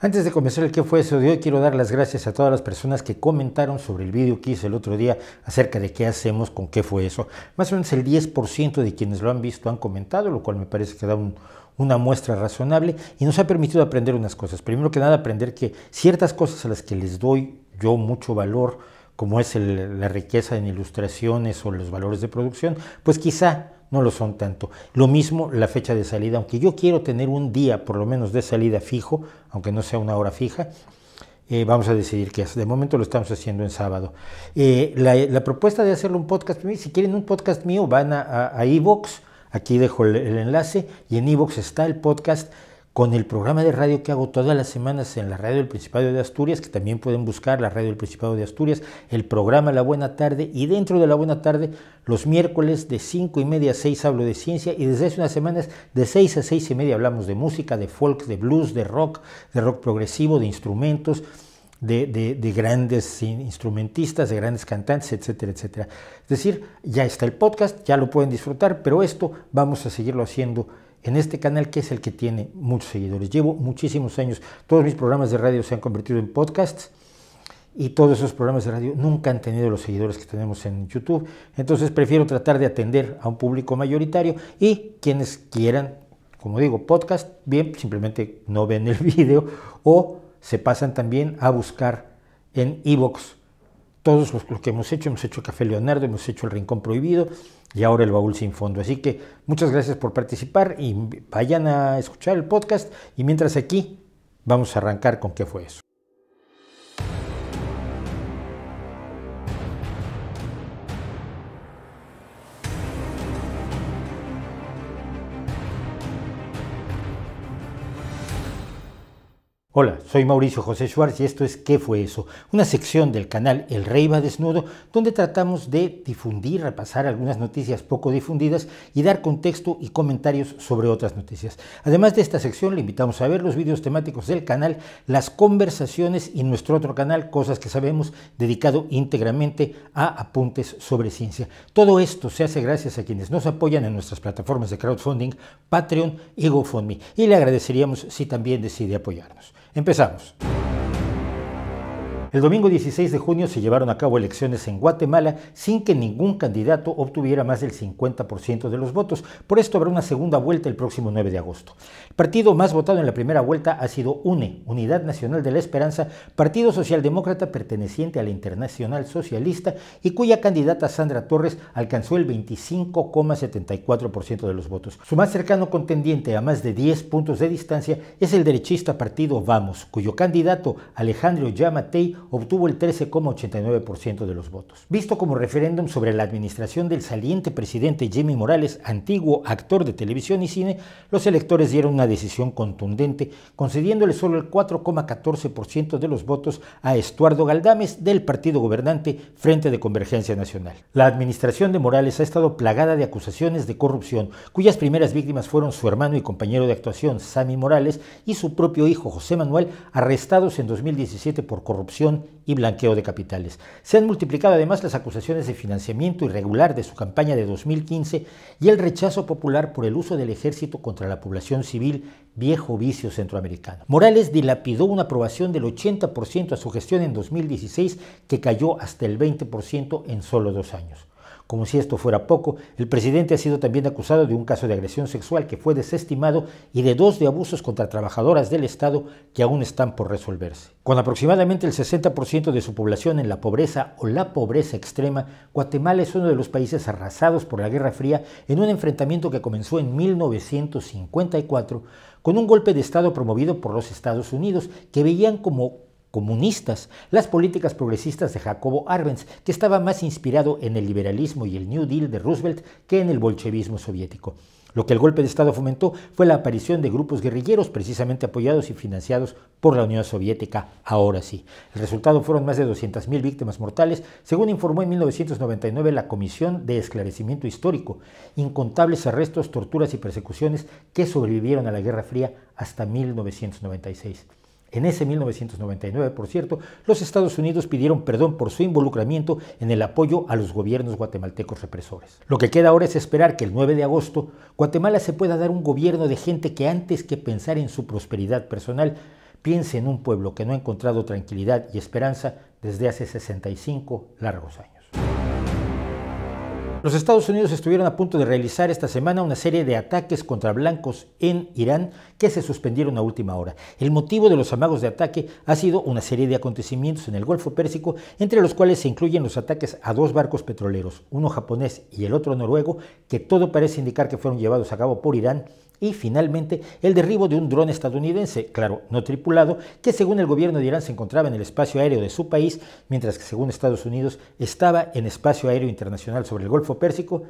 Antes de comenzar el que fue eso de hoy, quiero dar las gracias a todas las personas que comentaron sobre el vídeo que hice el otro día acerca de qué hacemos con qué fue eso. Más o menos el 10% de quienes lo han visto han comentado, lo cual me parece que da una muestra razonable y nos ha permitido aprender unas cosas. Primero que nada, aprender que ciertas cosas a las que les doy yo mucho valor, como es la riqueza en ilustraciones o los valores de producción, pues quizá no lo son tanto. Lo mismo la fecha de salida, aunque yo quiero tener un día por lo menos de salida fijo, aunque no sea una hora fija, eh, vamos a decidir qué De momento lo estamos haciendo en sábado. Eh, la, propuesta de hacerlo un podcast, pues, si quieren un podcast mío, van a, a, aquí dejo el, enlace, y en Evox está el podcast con el programa de radio que hago todas las semanas en la radio del Principado de Asturias, que también pueden buscar la radio del Principado de Asturias, el programa La Buena Tarde y dentro de La Buena Tarde los miércoles de 5 y media a 6 hablo de ciencia y desde hace unas semanas de 6 a 6 y media hablamos de música, de folk, de blues, de rock, de rock progresivo, de instrumentos. De, de, grandes instrumentistas, de grandes cantantes, etcétera, etcétera. Es decir, ya está el podcast, ya lo pueden disfrutar, pero esto vamos a seguirlo haciendo en este canal que es el que tiene muchos seguidores. Llevo muchísimos años, todos mis programas de radio se han convertido en podcasts y todos esos programas de radio nunca han tenido los seguidores que tenemos en YouTube. Entonces prefiero tratar de atender a un público mayoritario y quienes quieran, como digo, podcast, bien, simplemente no ven el video o se pasan también a buscar en iVoox todos los, que hemos hecho, hemos hecho Café Leonardo, hemos hecho El Rincón Prohibido y ahora El Baúl Sin Fondo. Así que muchas gracias por participar y vayan a escuchar el podcast y mientras aquí vamos a arrancar con qué fue eso. Hola, soy Mauricio José Schwartz y esto es ¿Qué fue eso? Una sección del canal El Rey va desnudo donde tratamos de difundir, repasar algunas noticias poco difundidas y dar contexto y comentarios sobre otras noticias. Además de esta sección le invitamos a ver los vídeos temáticos del canal, las conversaciones y nuestro otro canal Cosas que sabemos dedicado íntegramente a apuntes sobre ciencia. Todo esto se hace gracias a quienes nos apoyan en nuestras plataformas de crowdfunding, Patreon y GoFundMe y le agradeceríamos si también decide apoyarnos. Empezamos. El domingo 16 de junio se llevaron a cabo elecciones en Guatemala sin que ningún candidato obtuviera más del 50% de los votos. Por esto habrá una segunda vuelta el próximo 9 de agosto. El partido más votado en la primera vuelta ha sido UNE, Unidad Nacional de la Esperanza, Partido Socialdemócrata perteneciente a la Internacional Socialista y cuya candidata Sandra Torres alcanzó el 25,74% de los votos. Su más cercano contendiente a más de 10 puntos de distancia es el derechista partido Vamos, cuyo candidato Alejandro Yamatei obtuvo el 13,89% de los votos. Visto como referéndum sobre la administración del saliente presidente Jimmy Morales, antiguo actor de televisión y cine, los electores dieron una decisión contundente, concediéndole solo el 4,14% de los votos a Estuardo Galdames del partido gobernante Frente de Convergencia Nacional. La administración de Morales ha estado plagada de acusaciones de corrupción, cuyas primeras víctimas fueron su hermano y compañero de actuación, Sammy Morales, y su propio hijo, José Manuel, arrestados en 2017 por corrupción y blanqueo de capitales. Se han multiplicado además las acusaciones de financiamiento irregular de su campaña de 2015 y el rechazo popular por el uso del ejército contra la población civil, viejo vicio centroamericano. Morales dilapidó una aprobación del 80% a su gestión en 2016 que cayó hasta el 20% en solo dos años. Como si esto fuera poco, el presidente ha sido también acusado de un caso de agresión sexual que fue desestimado y de dos de abusos contra trabajadoras del Estado que aún están por resolverse. Con aproximadamente el 60% de su población en la pobreza o la pobreza extrema, Guatemala es uno de los países arrasados por la Guerra Fría en un enfrentamiento que comenzó en 1954 con un golpe de Estado promovido por los Estados Unidos que veían como comunistas, las políticas progresistas de Jacobo Arbenz, que estaba más inspirado en el liberalismo y el New Deal de Roosevelt que en el bolchevismo soviético. Lo que el golpe de Estado fomentó fue la aparición de grupos guerrilleros precisamente apoyados y financiados por la Unión Soviética, ahora sí. El resultado fueron más de 200.000 víctimas mortales, según informó en 1999 la Comisión de Esclarecimiento Histórico, incontables arrestos, torturas y persecuciones que sobrevivieron a la Guerra Fría hasta 1996. En ese 1999, por cierto, los Estados Unidos pidieron perdón por su involucramiento en el apoyo a los gobiernos guatemaltecos represores. Lo que queda ahora es esperar que el 9 de agosto Guatemala se pueda dar un gobierno de gente que antes que pensar en su prosperidad personal, piense en un pueblo que no ha encontrado tranquilidad y esperanza desde hace 65 largos años. Los Estados Unidos estuvieron a punto de realizar esta semana una serie de ataques contra blancos en Irán que se suspendieron a última hora. El motivo de los amagos de ataque ha sido una serie de acontecimientos en el Golfo Pérsico, entre los cuales se incluyen los ataques a dos barcos petroleros, uno japonés y el otro noruego, que todo parece indicar que fueron llevados a cabo por Irán y finalmente, el derribo de un dron estadounidense, claro, no tripulado, que según el gobierno de Irán se encontraba en el espacio aéreo de su país, mientras que según Estados Unidos estaba en espacio aéreo internacional sobre el Golfo Pérsico,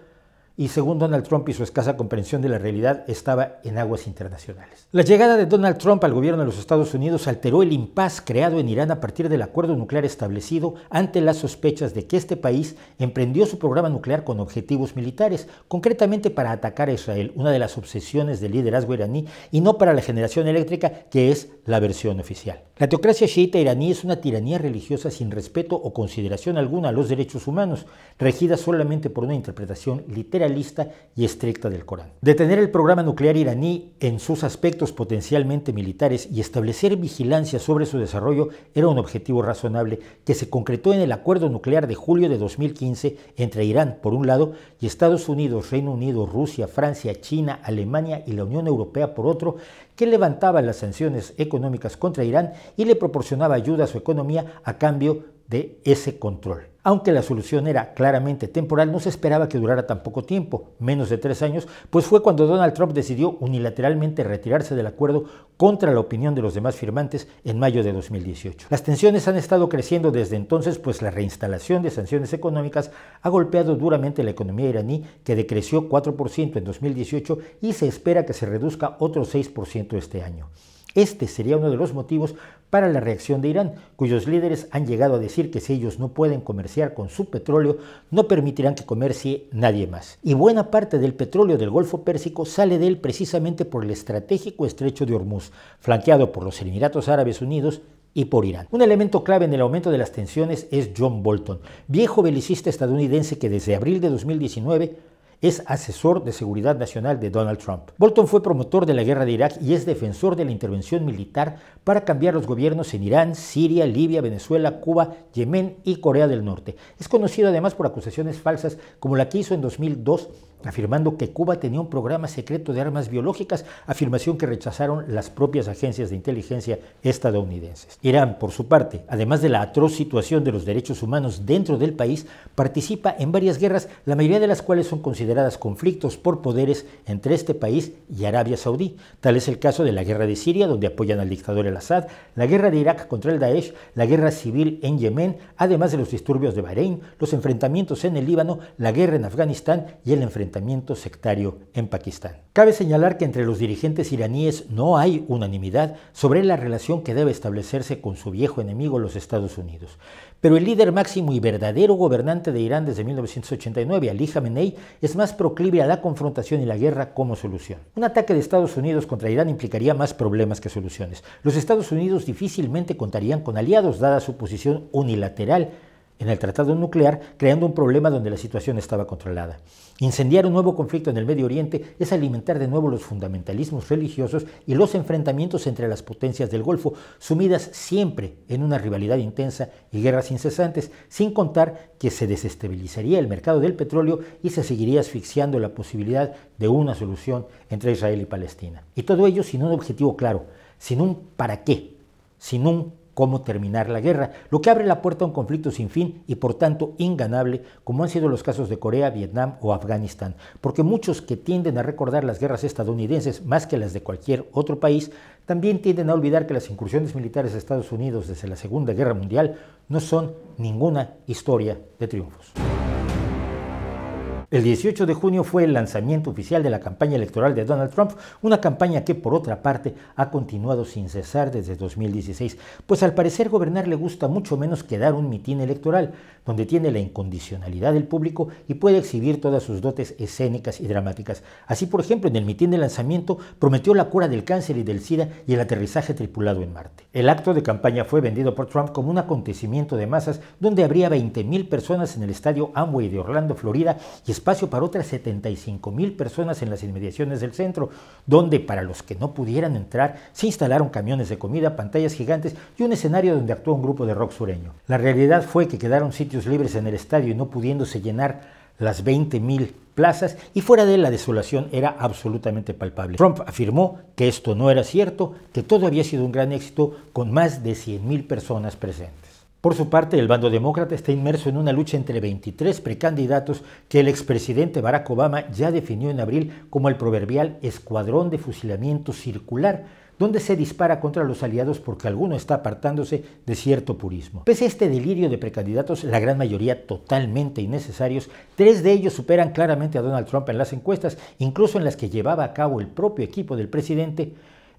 y según Donald Trump y su escasa comprensión de la realidad, estaba en aguas internacionales. La llegada de Donald Trump al gobierno de los Estados Unidos alteró el impasse creado en Irán a partir del acuerdo nuclear establecido ante las sospechas de que este país emprendió su programa nuclear con objetivos militares, concretamente para atacar a Israel, una de las obsesiones del liderazgo iraní, y no para la generación eléctrica, que es la versión oficial. La teocracia chiita iraní es una tiranía religiosa sin respeto o consideración alguna a los derechos humanos, regida solamente por una interpretación literal lista y estricta del Corán. Detener el programa nuclear iraní en sus aspectos potencialmente militares y establecer vigilancia sobre su desarrollo era un objetivo razonable que se concretó en el acuerdo nuclear de julio de 2015 entre Irán, por un lado, y Estados Unidos, Reino Unido, Rusia, Francia, China, Alemania y la Unión Europea, por otro, que levantaba las sanciones económicas contra Irán y le proporcionaba ayuda a su economía a cambio de ese control. Aunque la solución era claramente temporal, no se esperaba que durara tan poco tiempo, menos de tres años, pues fue cuando Donald Trump decidió unilateralmente retirarse del acuerdo contra la opinión de los demás firmantes en mayo de 2018. Las tensiones han estado creciendo desde entonces, pues la reinstalación de sanciones económicas ha golpeado duramente la economía iraní, que decreció 4% en 2018 y se espera que se reduzca otro 6% este año. Este sería uno de los motivos para la reacción de Irán, cuyos líderes han llegado a decir que si ellos no pueden comerciar con su petróleo, no permitirán que comercie nadie más. Y buena parte del petróleo del Golfo Pérsico sale de él precisamente por el estratégico estrecho de Hormuz, flanqueado por los Emiratos Árabes Unidos y por Irán. Un elemento clave en el aumento de las tensiones es John Bolton, viejo belicista estadounidense que desde abril de 2019 es asesor de seguridad nacional de Donald Trump. Bolton fue promotor de la guerra de Irak y es defensor de la intervención militar para cambiar los gobiernos en Irán, Siria, Libia, Venezuela, Cuba, Yemen y Corea del Norte. Es conocido además por acusaciones falsas como la que hizo en 2002 afirmando que Cuba tenía un programa secreto de armas biológicas, afirmación que rechazaron las propias agencias de inteligencia estadounidenses. Irán, por su parte, además de la atroz situación de los derechos humanos dentro del país, participa en varias guerras, la mayoría de las cuales son consideradas conflictos por poderes entre este país y Arabia Saudí. Tal es el caso de la guerra de Siria, donde apoyan al dictador el Assad, la guerra de Irak contra el Daesh, la guerra civil en Yemen, además de los disturbios de Bahrein, los enfrentamientos en el Líbano, la guerra en Afganistán y el enfrentamiento sectario en Pakistán. Cabe señalar que entre los dirigentes iraníes no hay unanimidad sobre la relación que debe establecerse con su viejo enemigo, los Estados Unidos. Pero el líder máximo y verdadero gobernante de Irán desde 1989, Ali Khamenei, es más proclive a la confrontación y la guerra como solución. Un ataque de Estados Unidos contra Irán implicaría más problemas que soluciones. Los Estados Unidos difícilmente contarían con aliados, dada su posición unilateral en el Tratado Nuclear, creando un problema donde la situación estaba controlada. Incendiar un nuevo conflicto en el Medio Oriente es alimentar de nuevo los fundamentalismos religiosos y los enfrentamientos entre las potencias del Golfo, sumidas siempre en una rivalidad intensa y guerras incesantes, sin contar que se desestabilizaría el mercado del petróleo y se seguiría asfixiando la posibilidad de una solución entre Israel y Palestina. Y todo ello sin un objetivo claro, sin un para qué, sin un cómo terminar la guerra, lo que abre la puerta a un conflicto sin fin y por tanto inganable, como han sido los casos de Corea, Vietnam o Afganistán, porque muchos que tienden a recordar las guerras estadounidenses más que las de cualquier otro país, también tienden a olvidar que las incursiones militares de Estados Unidos desde la Segunda Guerra Mundial no son ninguna historia de triunfos. El 18 de junio fue el lanzamiento oficial de la campaña electoral de Donald Trump, una campaña que por otra parte ha continuado sin cesar desde 2016, pues al parecer gobernar le gusta mucho menos que dar un mitin electoral, donde tiene la incondicionalidad del público y puede exhibir todas sus dotes escénicas y dramáticas. Así, por ejemplo, en el mitin de lanzamiento prometió la cura del cáncer y del SIDA y el aterrizaje tripulado en Marte. El acto de campaña fue vendido por Trump como un acontecimiento de masas donde habría 20.000 personas en el estadio Amway de Orlando, Florida, y espacio para otras 75 mil personas en las inmediaciones del centro, donde para los que no pudieran entrar se instalaron camiones de comida, pantallas gigantes y un escenario donde actuó un grupo de rock sureño. La realidad fue que quedaron sitios libres en el estadio y no pudiéndose llenar las 20 mil plazas y fuera de él la desolación era absolutamente palpable. Trump afirmó que esto no era cierto, que todo había sido un gran éxito con más de 100 mil personas presentes. Por su parte, el bando demócrata está inmerso en una lucha entre 23 precandidatos que el expresidente Barack Obama ya definió en abril como el proverbial escuadrón de fusilamiento circular, donde se dispara contra los aliados porque alguno está apartándose de cierto purismo. Pese a este delirio de precandidatos, la gran mayoría totalmente innecesarios, tres de ellos superan claramente a Donald Trump en las encuestas, incluso en las que llevaba a cabo el propio equipo del presidente,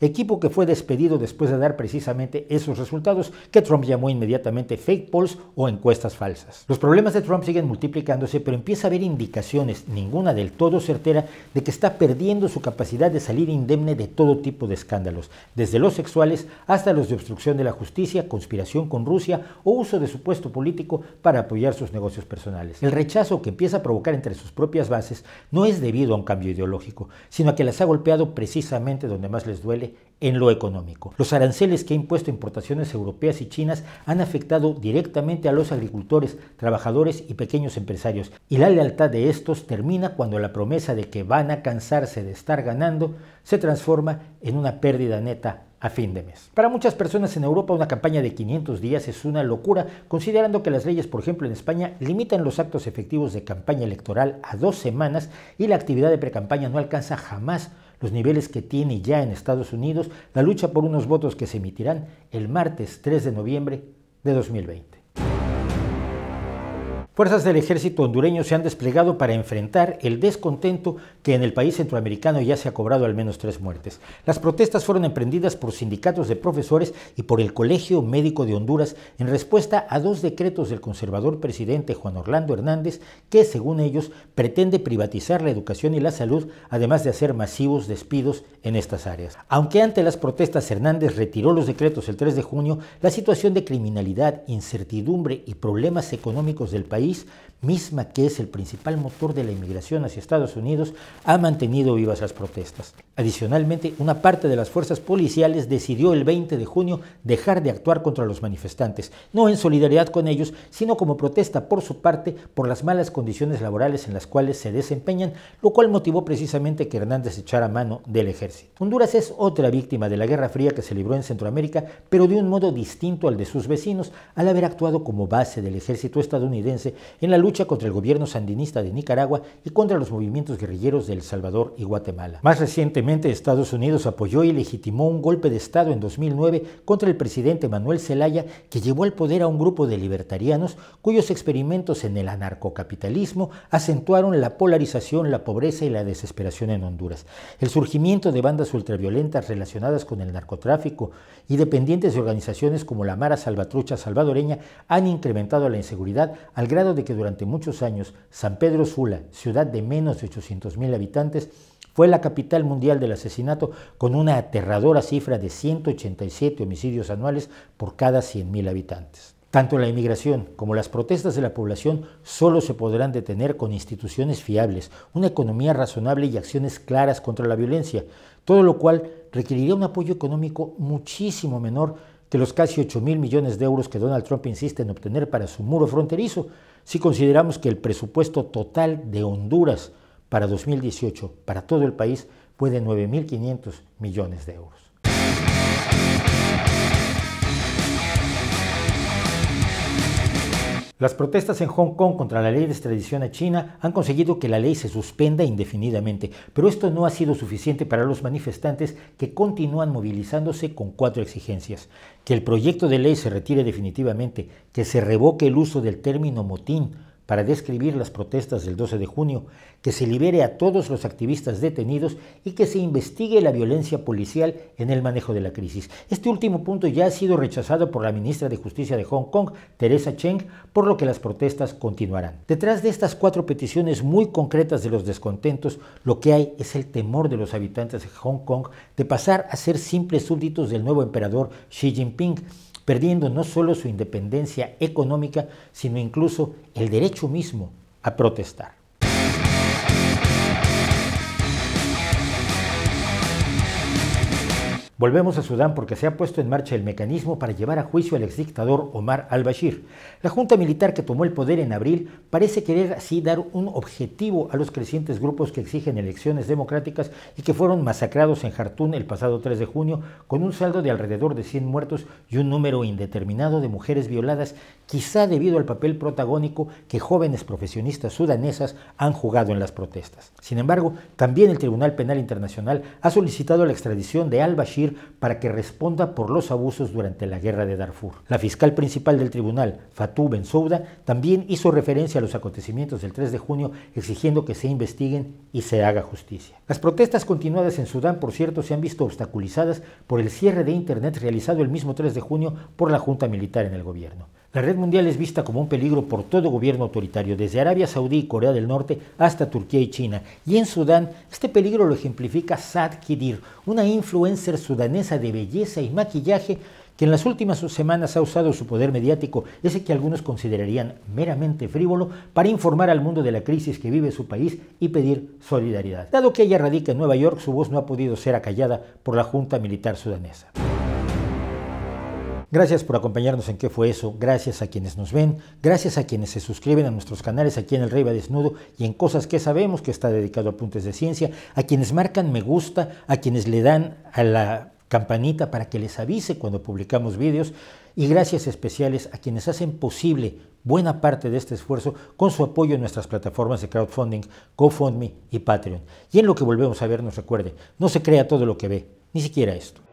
equipo que fue despedido después de dar precisamente esos resultados que Trump llamó inmediatamente fake polls o encuestas falsas. Los problemas de Trump siguen multiplicándose, pero empieza a haber indicaciones, ninguna del todo certera, de que está perdiendo su capacidad de salir indemne de todo tipo de escándalos, desde los sexuales hasta los de obstrucción de la justicia, conspiración con Rusia o uso de su puesto político para apoyar sus negocios personales. El rechazo que empieza a provocar entre sus propias bases no es debido a un cambio ideológico, sino a que las ha golpeado precisamente donde más les duele en lo económico. Los aranceles que ha impuesto importaciones europeas y chinas han afectado directamente a los agricultores, trabajadores y pequeños empresarios, y la lealtad de estos termina cuando la promesa de que van a cansarse de estar ganando se transforma en una pérdida neta a fin de mes. Para muchas personas en Europa una campaña de 500 días es una locura, considerando que las leyes, por ejemplo en España, limitan los actos efectivos de campaña electoral a dos semanas y la actividad de precampaña no alcanza jamás los niveles que tiene ya en Estados Unidos la lucha por unos votos que se emitirán el martes 3 de noviembre de 2020 fuerzas del ejército hondureño se han desplegado para enfrentar el descontento que en el país centroamericano ya se ha cobrado al menos tres muertes. Las protestas fueron emprendidas por sindicatos de profesores y por el Colegio Médico de Honduras en respuesta a dos decretos del conservador presidente Juan Orlando Hernández que, según ellos, pretende privatizar la educación y la salud, además de hacer masivos despidos en estas áreas. Aunque ante las protestas Hernández retiró los decretos el 3 de junio, la situación de criminalidad, incertidumbre y problemas económicos del país misma que es el principal motor de la inmigración hacia Estados Unidos, ha mantenido vivas las protestas. Adicionalmente, una parte de las fuerzas policiales decidió el 20 de junio dejar de actuar contra los manifestantes, no en solidaridad con ellos, sino como protesta por su parte por las malas condiciones laborales en las cuales se desempeñan, lo cual motivó precisamente que Hernández echara mano del ejército. Honduras es otra víctima de la Guerra Fría que se libró en Centroamérica, pero de un modo distinto al de sus vecinos, al haber actuado como base del ejército estadounidense en la lucha contra el gobierno sandinista de Nicaragua y contra los movimientos guerrilleros de El Salvador y Guatemala. Más recientemente, Estados Unidos apoyó y legitimó un golpe de Estado en 2009 contra el presidente Manuel Zelaya, que llevó al poder a un grupo de libertarianos cuyos experimentos en el anarcocapitalismo acentuaron la polarización, la pobreza y la desesperación en Honduras. El surgimiento de bandas ultraviolentas relacionadas con el narcotráfico y dependientes de organizaciones como la Mara Salvatrucha Salvadoreña han incrementado la inseguridad al grado de que durante muchos años San Pedro Sula, ciudad de menos de 800.000 habitantes, fue la capital mundial del asesinato con una aterradora cifra de 187 homicidios anuales por cada 100.000 habitantes. Tanto la inmigración como las protestas de la población solo se podrán detener con instituciones fiables, una economía razonable y acciones claras contra la violencia, todo lo cual requeriría un apoyo económico muchísimo menor de los casi 8 mil millones de euros que Donald Trump insiste en obtener para su muro fronterizo, si consideramos que el presupuesto total de Honduras para 2018 para todo el país fue de 9.500 millones de euros. Las protestas en Hong Kong contra la ley de extradición a China han conseguido que la ley se suspenda indefinidamente, pero esto no ha sido suficiente para los manifestantes que continúan movilizándose con cuatro exigencias. Que el proyecto de ley se retire definitivamente, que se revoque el uso del término motín, para describir las protestas del 12 de junio, que se libere a todos los activistas detenidos y que se investigue la violencia policial en el manejo de la crisis. Este último punto ya ha sido rechazado por la ministra de Justicia de Hong Kong, Teresa Cheng, por lo que las protestas continuarán. Detrás de estas cuatro peticiones muy concretas de los descontentos, lo que hay es el temor de los habitantes de Hong Kong de pasar a ser simples súbditos del nuevo emperador Xi Jinping perdiendo no solo su independencia económica, sino incluso el derecho mismo a protestar. Volvemos a Sudán porque se ha puesto en marcha el mecanismo para llevar a juicio al exdictador Omar al-Bashir. La junta militar que tomó el poder en abril parece querer así dar un objetivo a los crecientes grupos que exigen elecciones democráticas y que fueron masacrados en Jartún el pasado 3 de junio con un saldo de alrededor de 100 muertos y un número indeterminado de mujeres violadas, quizá debido al papel protagónico que jóvenes profesionistas sudanesas han jugado en las protestas. Sin embargo, también el Tribunal Penal Internacional ha solicitado la extradición de al-Bashir para que responda por los abusos durante la guerra de Darfur. La fiscal principal del tribunal, Fatou Ben Souda, también hizo referencia a los acontecimientos del 3 de junio exigiendo que se investiguen y se haga justicia. Las protestas continuadas en Sudán, por cierto, se han visto obstaculizadas por el cierre de Internet realizado el mismo 3 de junio por la Junta Militar en el gobierno. La red mundial es vista como un peligro por todo gobierno autoritario, desde Arabia Saudí y Corea del Norte hasta Turquía y China. Y en Sudán, este peligro lo ejemplifica Saad Kidir, una influencer sudanesa de belleza y maquillaje que en las últimas semanas ha usado su poder mediático, ese que algunos considerarían meramente frívolo, para informar al mundo de la crisis que vive su país y pedir solidaridad. Dado que ella radica en Nueva York, su voz no ha podido ser acallada por la Junta Militar Sudanesa. Gracias por acompañarnos en qué fue eso, gracias a quienes nos ven, gracias a quienes se suscriben a nuestros canales aquí en El Rey va Desnudo y en Cosas que sabemos que está dedicado a apuntes de ciencia, a quienes marcan me gusta, a quienes le dan a la campanita para que les avise cuando publicamos vídeos y gracias especiales a quienes hacen posible buena parte de este esfuerzo con su apoyo en nuestras plataformas de crowdfunding, GoFundMe y Patreon. Y en lo que volvemos a ver nos recuerde, no se crea todo lo que ve, ni siquiera esto.